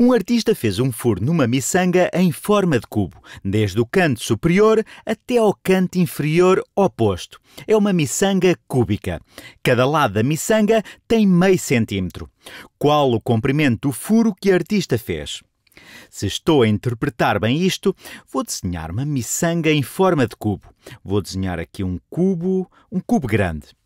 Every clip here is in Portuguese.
Um artista fez um furo numa miçanga em forma de cubo, desde o canto superior até ao canto inferior oposto. É uma miçanga cúbica. Cada lado da miçanga tem meio centímetro. Qual o comprimento do furo que o artista fez? Se estou a interpretar bem isto, vou desenhar uma miçanga em forma de cubo. Vou desenhar aqui um cubo, um cubo grande.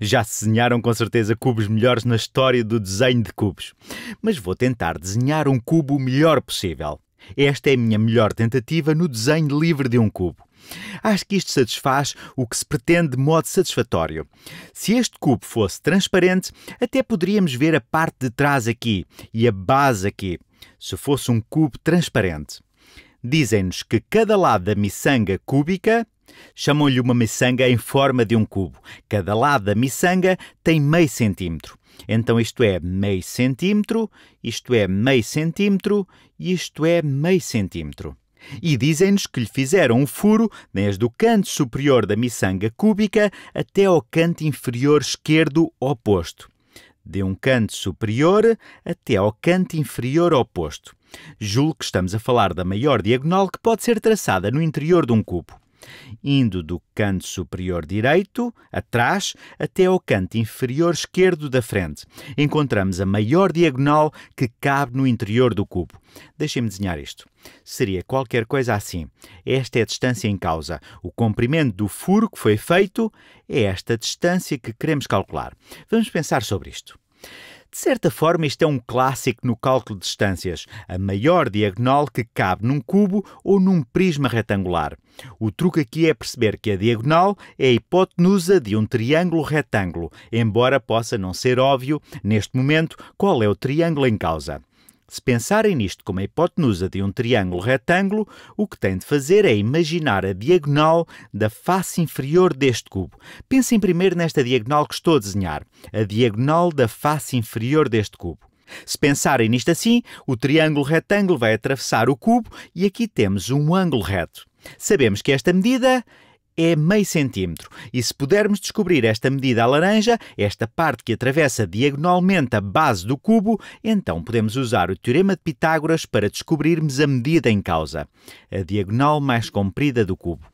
Já se desenharam com certeza cubos melhores na história do desenho de cubos. Mas vou tentar desenhar um cubo o melhor possível. Esta é a minha melhor tentativa no desenho livre de um cubo. Acho que isto satisfaz o que se pretende de modo satisfatório. Se este cubo fosse transparente, até poderíamos ver a parte de trás aqui e a base aqui, se fosse um cubo transparente dizem-nos que cada lado da miçanga cúbica chamam-lhe uma miçanga em forma de um cubo. Cada lado da miçanga tem meio centímetro. Então isto é meio centímetro, isto é meio centímetro e isto é meio centímetro. E dizem-nos que lhe fizeram um furo desde o canto superior da miçanga cúbica até ao canto inferior esquerdo oposto. De um canto superior até ao canto inferior oposto. Julgo que estamos a falar da maior diagonal que pode ser traçada no interior de um cubo, indo do canto superior direito, atrás, até ao canto inferior esquerdo da frente. Encontramos a maior diagonal que cabe no interior do cubo. Deixem-me desenhar isto. Seria qualquer coisa assim. Esta é a distância em causa. O comprimento do furo que foi feito é esta distância que queremos calcular. Vamos pensar sobre isto. De certa forma, isto é um clássico no cálculo de distâncias, a maior diagonal que cabe num cubo ou num prisma retangular. O truque aqui é perceber que a diagonal é a hipotenusa de um triângulo retângulo, embora possa não ser óbvio, neste momento, qual é o triângulo em causa. Se pensarem nisto como a hipotenusa de um triângulo retângulo, o que têm de fazer é imaginar a diagonal da face inferior deste cubo. Pensem primeiro nesta diagonal que estou a desenhar, a diagonal da face inferior deste cubo. Se pensarem nisto assim, o triângulo retângulo vai atravessar o cubo e aqui temos um ângulo reto. Sabemos que esta medida é meio centímetro. E se pudermos descobrir esta medida à laranja, esta parte que atravessa diagonalmente a base do cubo, então podemos usar o Teorema de Pitágoras para descobrirmos a medida em causa, a diagonal mais comprida do cubo.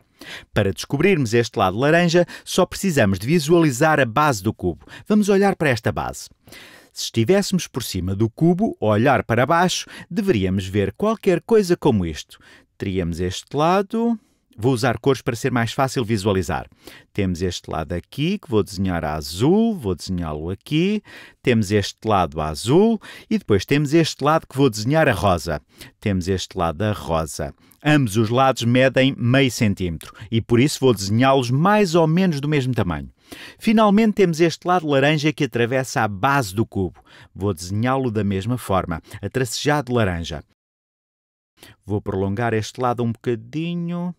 Para descobrirmos este lado laranja, só precisamos de visualizar a base do cubo. Vamos olhar para esta base. Se estivéssemos por cima do cubo, olhar para baixo, deveríamos ver qualquer coisa como isto. Teríamos este lado, Vou usar cores para ser mais fácil visualizar. Temos este lado aqui, que vou desenhar a azul, vou desenhá-lo aqui. Temos este lado a azul e depois temos este lado que vou desenhar a rosa. Temos este lado a rosa. Ambos os lados medem meio centímetro e por isso vou desenhá-los mais ou menos do mesmo tamanho. Finalmente temos este lado laranja que atravessa a base do cubo. Vou desenhá-lo da mesma forma, a tracejado laranja. Vou prolongar este lado um bocadinho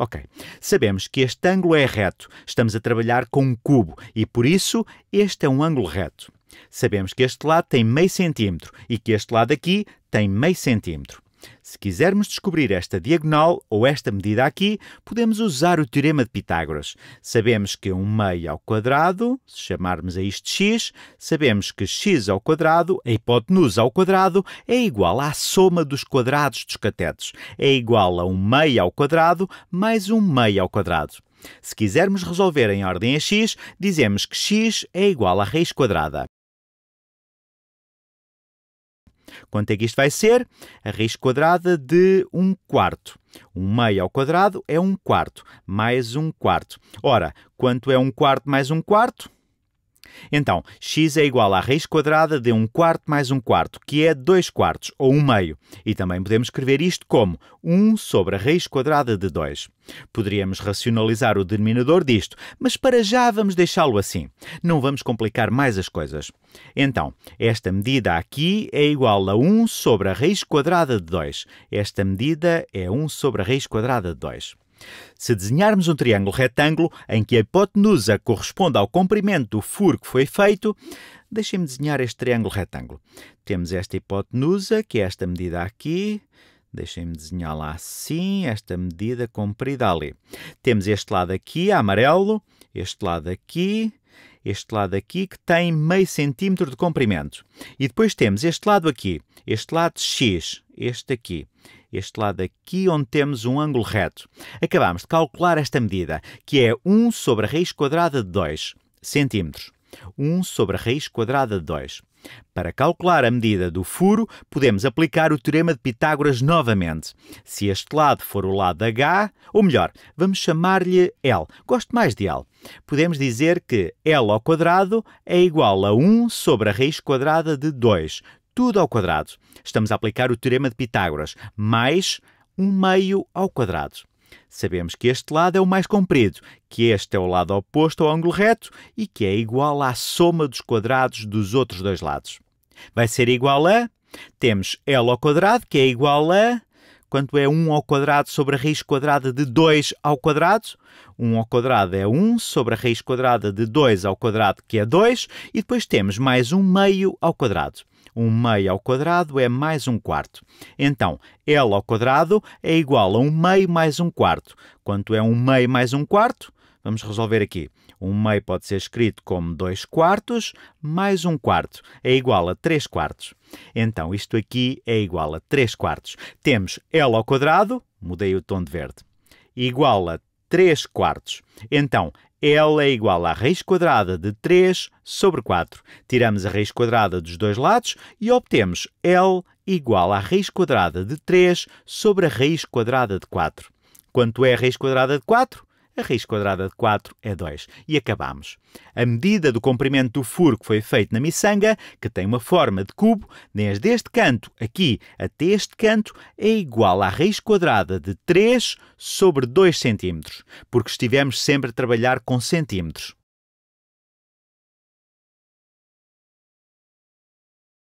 Ok. Sabemos que este ângulo é reto. Estamos a trabalhar com um cubo e, por isso, este é um ângulo reto. Sabemos que este lado tem meio centímetro e que este lado aqui tem meio centímetro. Se quisermos descobrir esta diagonal ou esta medida aqui, podemos usar o Teorema de Pitágoras. Sabemos que 1 meio ao quadrado, se chamarmos a isto x, sabemos que x ao quadrado, a hipotenusa ao quadrado, é igual à soma dos quadrados dos catetos. É igual a 1 meio ao quadrado mais 1 meio ao quadrado. Se quisermos resolver em ordem a x, dizemos que x é igual a raiz quadrada. Quanto é que isto vai ser? A raiz quadrada de 1 quarto. 1 um meio ao quadrado é 1 quarto, mais 1 quarto. Ora, quanto é 1 quarto mais 1 quarto? Então, x é igual à raiz quadrada de 1 quarto mais 1 quarto, que é 2 quartos, ou 1 meio. E também podemos escrever isto como 1 sobre a raiz quadrada de 2. Poderíamos racionalizar o denominador disto, mas para já vamos deixá-lo assim. Não vamos complicar mais as coisas. Então, esta medida aqui é igual a 1 sobre a raiz quadrada de 2. Esta medida é 1 sobre a raiz quadrada de 2. Se desenharmos um triângulo retângulo em que a hipotenusa corresponde ao comprimento do furo que foi feito, deixem-me desenhar este triângulo retângulo. Temos esta hipotenusa, que é esta medida aqui, Deixem-me desenhá-la assim, esta medida comprida ali. Temos este lado aqui, amarelo, este lado aqui, este lado aqui que tem meio centímetro de comprimento. E depois temos este lado aqui, este lado x, este aqui, este lado aqui onde temos um ângulo reto. Acabamos de calcular esta medida, que é 1 sobre a raiz quadrada de 2 centímetros. 1 sobre a raiz quadrada de 2. Para calcular a medida do furo, podemos aplicar o Teorema de Pitágoras novamente. Se este lado for o lado H, ou melhor, vamos chamar-lhe L. Gosto mais de L. Podemos dizer que L ao quadrado é igual a 1 sobre a raiz quadrada de 2, tudo ao quadrado. Estamos a aplicar o teorema de Pitágoras, mais um meio ao quadrado. Sabemos que este lado é o mais comprido, que este é o lado oposto ao ângulo reto e que é igual à soma dos quadrados dos outros dois lados. Vai ser igual a... Temos L ao quadrado, que é igual a... Quanto é 1 ao quadrado sobre a raiz quadrada de 2 ao quadrado? 1 ao quadrado é 1 sobre a raiz quadrada de 2 ao quadrado, que é 2. E depois temos mais 1 meio ao quadrado. Um meio ao quadrado é mais um quarto. Então, L ao quadrado é igual a um meio mais um quarto. Quanto é um meio mais um quarto? Vamos resolver aqui. Um meio pode ser escrito como 2 quartos mais 1 um quarto. É igual a 3 quartos. Então, isto aqui é igual a 3 quartos. Temos L ao quadrado, mudei o tom de verde, igual a 3 quartos. Então, L é igual à raiz quadrada de 3 sobre 4. Tiramos a raiz quadrada dos dois lados e obtemos L igual à raiz quadrada de 3 sobre a raiz quadrada de 4. Quanto é a raiz quadrada de 4? a raiz quadrada de 4 é 2. E acabamos. A medida do comprimento do furo que foi feito na miçanga, que tem uma forma de cubo, desde este canto aqui até este canto, é igual à raiz quadrada de 3 sobre 2 cm, porque estivemos sempre a trabalhar com centímetros.